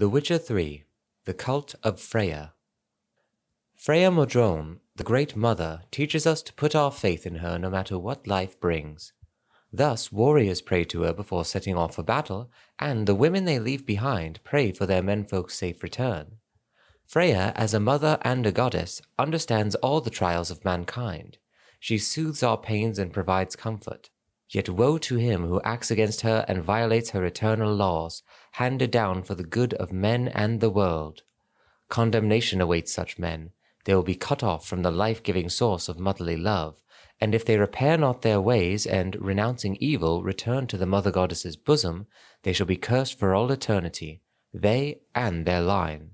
The Witcher 3 The Cult of Freya. Freya Modron, the Great Mother, teaches us to put our faith in her no matter what life brings. Thus, warriors pray to her before setting off for battle, and the women they leave behind pray for their menfolk's safe return. Freya, as a mother and a goddess, understands all the trials of mankind. She soothes our pains and provides comfort. Yet woe to him who acts against her and violates her eternal laws, handed down for the good of men and the world. Condemnation awaits such men. They will be cut off from the life giving source of motherly love, and if they repair not their ways and, renouncing evil, return to the mother goddess's bosom, they shall be cursed for all eternity, they and their line.